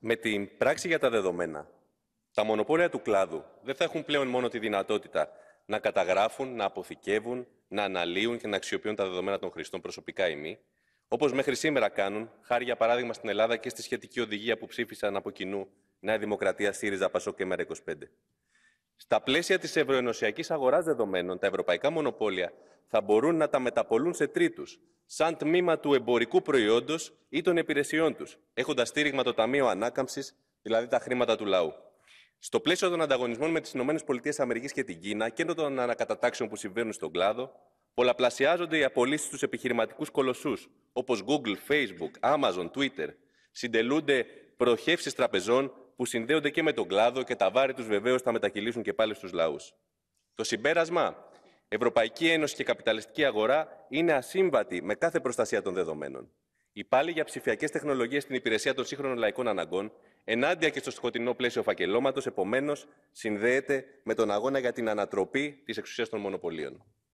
Με την πράξη για τα δεδομένα, τα μονοπόλια του κλάδου δεν θα έχουν πλέον μόνο τη δυνατότητα να καταγράφουν, να αποθηκεύουν, να αναλύουν και να αξιοποιούν τα δεδομένα των χρηστών προσωπικά ή μη, όπως μέχρι σήμερα κάνουν, χάρη για παράδειγμα στην Ελλάδα και στη σχετική οδηγία που ψήφισαν από κοινού Νέα Δημοκρατία, ΣΥΡΙΖΑ, ΠΑΣΟΚ και ΜΕΡΑ25. Στα πλαίσια της ευρωενωσιακής αγοράς δεδομένων, τα ευρωπαϊκά μονοπόλια θα μπορούν να τα μεταπολούν σε τρίτους, σαν τμήμα του εμπορικού προϊόντος ή των υπηρεσιών τους, έχοντας στήριγμα το Ταμείο ανάκαμψης, δηλαδή τα χρήματα του λαού. Στο πλαίσιο των ανταγωνισμών με τις ΗΠΑ και την Κίνα και των ανακατατάξεων που συμβαίνουν στον κλάδο, πολλαπλασιάζονται οι απολύσεις στους επιχειρηματικούς κολοσσούς, όπως Google, Facebook, Amazon, Twitter. Συντελούνται προχεύσει τραπεζών που συνδέονται και με τον κλάδο και τα βάρη τους βεβαίως θα μετακυλήσουν και πάλι στους λαούς. Το συμπέρασμα, Ευρωπαϊκή Ένωση και καπιταλιστική αγορά είναι ασύμβατη με κάθε προστασία των δεδομένων. Η πάλι για ψηφιακές τεχνολογίες στην υπηρεσία των σύγχρονων λαϊκών αναγκών, ενάντια και στο σκοτεινό πλαίσιο φακελώματος, επομένως συνδέεται με τον αγώνα για την ανατροπή της εξουσίας των μονοπωλίων.